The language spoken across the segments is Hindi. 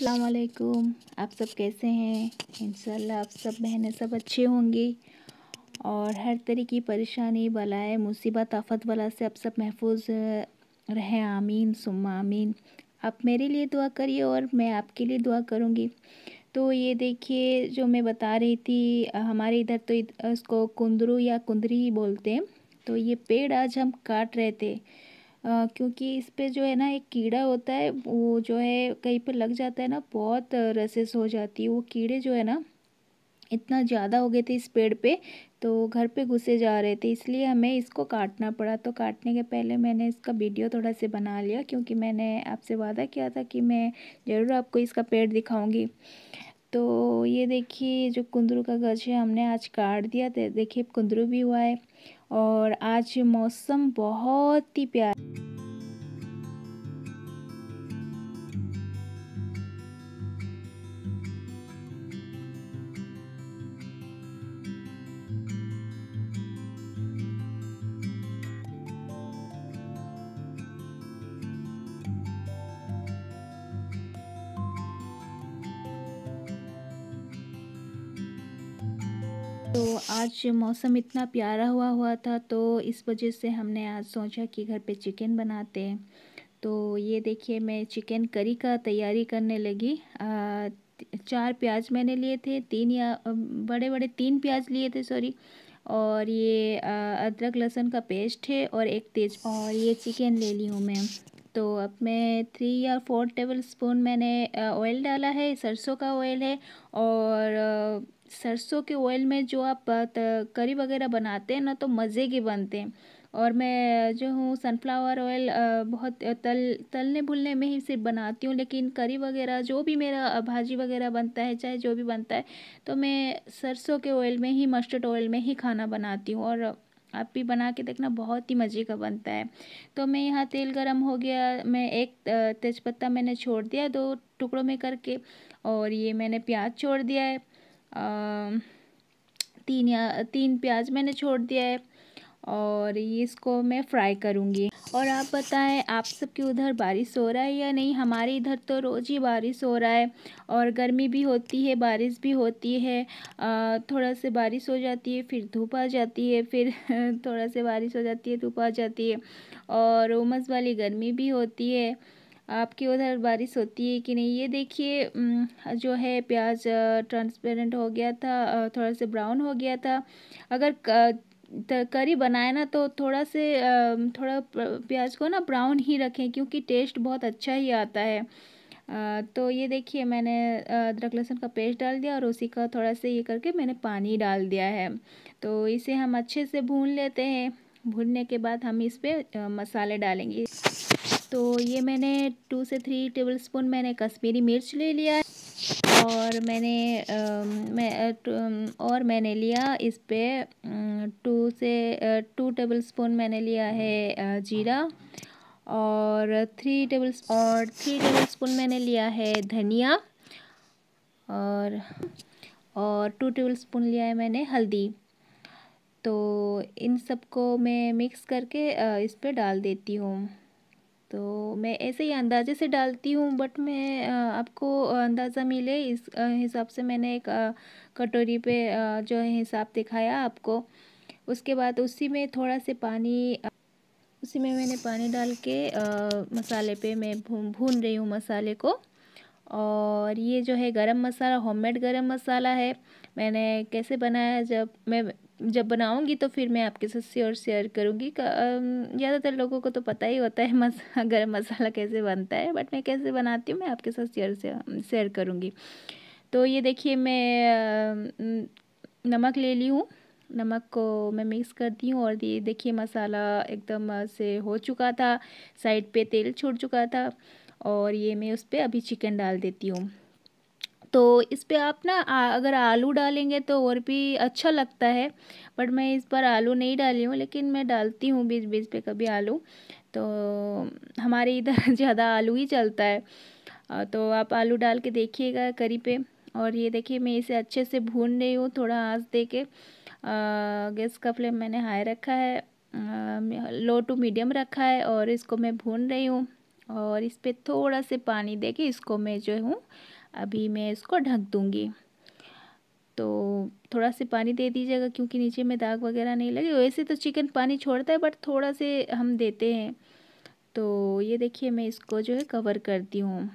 अस्सलाम वालेकुम आप सब कैसे हैं इंशाल्लाह आप सब बहनें सब अच्छे होंगे और हर तरह की परेशानी बलाए मुसीबत आफत वाला से आप सब महफूज रहें आमीन सुम्मा आमीन आप मेरे लिए दुआ करिए और मैं आपके लिए दुआ करूँगी तो ये देखिए जो मैं बता रही थी हमारे इधर तो इसको कुंदरू या कुंदरी बोलते हैं तो ये पेड़ आज हम काट रहे थे क्योंकि इस पर जो है ना एक कीड़ा होता है वो जो है कहीं पर लग जाता है ना बहुत रसेस हो जाती है वो कीड़े जो है ना इतना ज़्यादा हो गए थे इस पेड़ पे तो घर पे घुसे जा रहे थे इसलिए हमें इसको काटना पड़ा तो काटने के पहले मैंने इसका वीडियो थोड़ा से बना लिया क्योंकि मैंने आपसे वादा किया था कि मैं ज़रूर आपको इसका पेड़ दिखाऊंगी तो ये देखिए जो कुंदरू का गज है हमने आज काट दिया देखिए कुंदरू भी हुआ है और आज मौसम बहुत ही प्यारा तो आज मौसम इतना प्यारा हुआ हुआ था तो इस वजह से हमने आज सोचा कि घर पे चिकन बनाते हैं तो ये देखिए मैं चिकन करी का तैयारी करने लगी आ, चार प्याज मैंने लिए थे तीन या बड़े बड़े तीन प्याज लिए थे सॉरी और ये अदरक लहसुन का पेस्ट है और एक तेज और ये चिकन ले ली हूँ मैं तो अब मैं थ्री या फोर टेबल स्पून मैंने ऑयल डाला है सरसों का ऑयल है और सरसों के ऑयल में जो आप करी वगैरह बनाते हैं ना तो मज़े के बनते हैं और मैं जो हूँ सनफ्लावर ऑयल बहुत तल तलने भुलने में ही सिर्फ बनाती हूँ लेकिन करी वगैरह जो भी मेरा भाजी वगैरह बनता है चाहे जो भी बनता है तो मैं सरसों के ऑयल में ही मस्टर्ड ऑयल में ही खाना बनाती हूँ और आप भी बना के देखना बहुत ही मज़े का बनता है तो मैं यहाँ तेल गरम हो गया मैं एक तेज़पत्ता मैंने छोड़ दिया दो टुकड़ों में करके और ये मैंने प्याज छोड़ दिया है तीन या तीन प्याज मैंने छोड़ दिया है और ये इसको मैं फ्राई करूँगी और आप बताएं आप सबके उधर बारिश हो रहा है या नहीं हमारे इधर तो रोज़ ही बारिश हो रहा है और गर्मी भी होती है बारिश भी होती है थोड़ा से बारिश हो जाती है फिर धूप आ जाती है फिर थोड़ा से बारिश हो जाती है धूप आ जाती है और उमस वाली गर्मी भी होती है आपके उधर बारिश होती है कि नहीं ये देखिए जो है प्याज ट्रांसपेरेंट हो गया था थोड़ा सा ब्राउन हो गया था अगर करी बनाए ना तो थोड़ा से थोड़ा प्याज को ना ब्राउन ही रखें क्योंकि टेस्ट बहुत अच्छा ही आता है तो ये देखिए मैंने अदरक लहसुन का पेस्ट डाल दिया और उसी का थोड़ा सा ये करके मैंने पानी डाल दिया है तो इसे हम अच्छे से भून लेते हैं भूनने के बाद हम इस पर मसाले डालेंगे तो ये मैंने टू से थ्री टेबल स्पून मैंने कश्मीरी मिर्च ले लिया और मैंने आ, मैं और मैंने लिया इस पर टू से टू टेबल स्पून मैंने लिया है जीरा और थ्री टेबल और थ्री टेबल स्पून मैंने लिया है धनिया और और टू टेबल स्पून लिया है मैंने हल्दी तो इन सबको मैं मिक्स करके इस पर डाल देती हूँ तो मैं ऐसे ही अंदाजे से डालती हूँ बट मैं आपको अंदाज़ा मिले इस हिसाब से मैंने एक कटोरी पे जो है हिसाब दिखाया आपको उसके बाद उसी में थोड़ा से पानी उसी में मैंने पानी डाल के मसाले पे मैं भून भून रही हूँ मसाले को और ये जो है गरम मसाला होममेड गरम मसाला है मैंने कैसे बनाया जब मैं जब बनाऊंगी तो फिर मैं आपके साथ शेयर शेयर करूंगी ज़्यादातर लोगों को तो पता ही होता है मस गर्म मसाला कैसे बनता है बट मैं कैसे बनाती हूँ मैं आपके साथ शेयर शेयर करूँगी तो ये देखिए मैं नमक ले ली हूँ नमक को मैं मिक्स करती हूँ और ये देखिए मसाला एकदम से हो चुका था साइड पर तेल छूट चुका था और ये मैं उस पर अभी चिकन डाल देती हूँ तो इस पर आप ना अगर आलू डालेंगे तो और भी अच्छा लगता है बट मैं इस पर आलू नहीं डाली हूँ लेकिन मैं डालती हूँ बीच बीच पे कभी आलू तो हमारे इधर ज़्यादा आलू ही चलता है तो आप आलू डाल के देखिएगा करी पे और ये देखिए मैं इसे अच्छे से भून रही हूँ थोड़ा आँस दे के गैस का फ्लेम मैंने हाई रखा है लो टू मीडियम रखा है और इसको मैं भून रही हूँ और इस पर थोड़ा से पानी दे के इसको मैं जो हूँ अभी मैं इसको ढक दूँगी तो थोड़ा से पानी दे दीजिएगा क्योंकि नीचे में दाग वगैरह नहीं लगे वैसे तो चिकन पानी छोड़ता है बट थोड़ा से हम देते हैं तो ये देखिए मैं इसको जो है कवर करती हूँ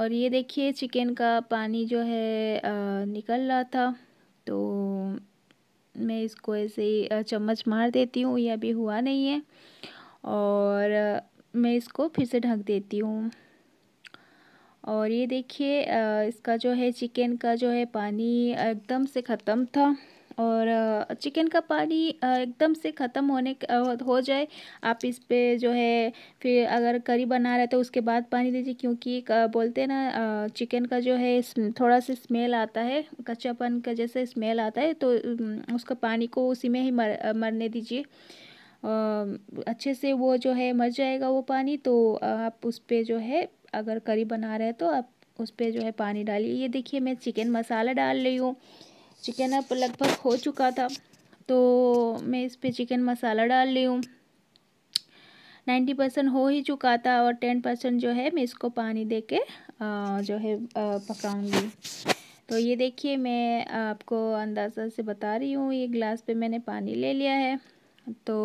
और ये देखिए चिकन का पानी जो है निकल रहा था तो मैं इसको ऐसे ही चम्मच मार देती हूँ ये अभी हुआ नहीं है और मैं इसको फिर से ढक देती हूँ और ये देखिए इसका जो है चिकन का जो है पानी एकदम से ख़त्म था और चिकन का पानी एकदम से ख़त्म होने हो जाए आप इस पर जो है फिर अगर करी बना रहे तो उसके बाद पानी दीजिए क्योंकि बोलते हैं ना चिकन का जो है थोड़ा सा स्मेल आता है कच्चापन का जैसे स्मेल आता है तो उसका पानी को उसी में ही मर मरने दीजिए अच्छे से वो जो है मर जाएगा वो पानी तो आप उस पर जो है अगर करी बना रहे हैं तो आप उस पर जो है पानी डालिए ये देखिए मैं चिकन मसाला डाल रही हूँ चिकन अब लगभग हो चुका था तो मैं इस पर चिकन मसाला डाल रही हूँ नाइन्टी परसेंट हो ही चुका था और टेन परसेंट जो है मैं इसको पानी दे के जो है पकाऊंगी तो ये देखिए मैं आपको अंदाज़ा से बता रही हूँ ये गिलास पे मैंने पानी ले लिया है तो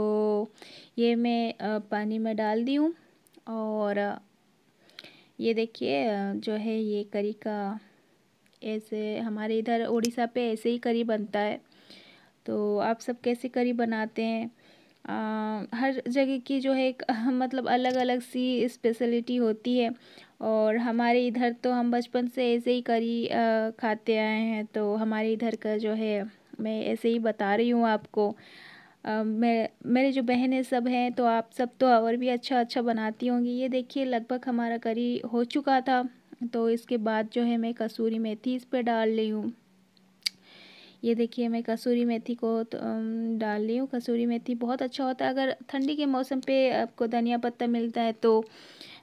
ये मैं पानी में डाल दी हूँ और ये देखिए जो है ये करी का ऐसे हमारे इधर उड़ीसा पे ऐसे ही करी बनता है तो आप सब कैसे करी बनाते हैं आ, हर जगह की जो है एक मतलब अलग अलग सी स्पेशलिटी होती है और हमारे इधर तो हम बचपन से ऐसे ही करी आ, खाते आए हैं तो हमारे इधर का जो है मैं ऐसे ही बता रही हूँ आपको मैं मेरे जो बहनें सब हैं तो आप सब तो और भी अच्छा अच्छा बनाती होंगी ये देखिए लगभग हमारा करी हो चुका था तो इसके बाद जो है मैं कसूरी मेथी इस पर डाल रही हूँ ये देखिए मैं कसूरी मेथी को तो डाल रही हूँ कसूरी मेथी बहुत अच्छा होता है अगर ठंडी के मौसम पे आपको धनिया पत्ता मिलता है तो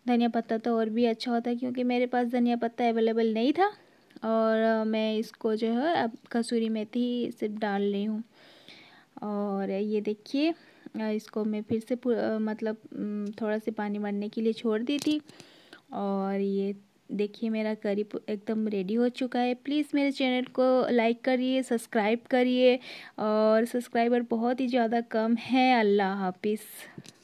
धनिया पत्ता तो और भी अच्छा होता है क्योंकि मेरे पास धनिया पत्ता अवेलेबल नहीं था और मैं इसको जो है अब कसूरी मेथी सिर्फ डाल रही हूँ और ये देखिए इसको मैं फिर से मतलब थोड़ा से पानी मरने के लिए छोड़ दी थी और ये देखिए मेरा करी एकदम रेडी हो चुका है प्लीज़ मेरे चैनल को लाइक करिए सब्सक्राइब करिए और सब्सक्राइबर बहुत ही ज़्यादा कम है अल्लाह हाफिज़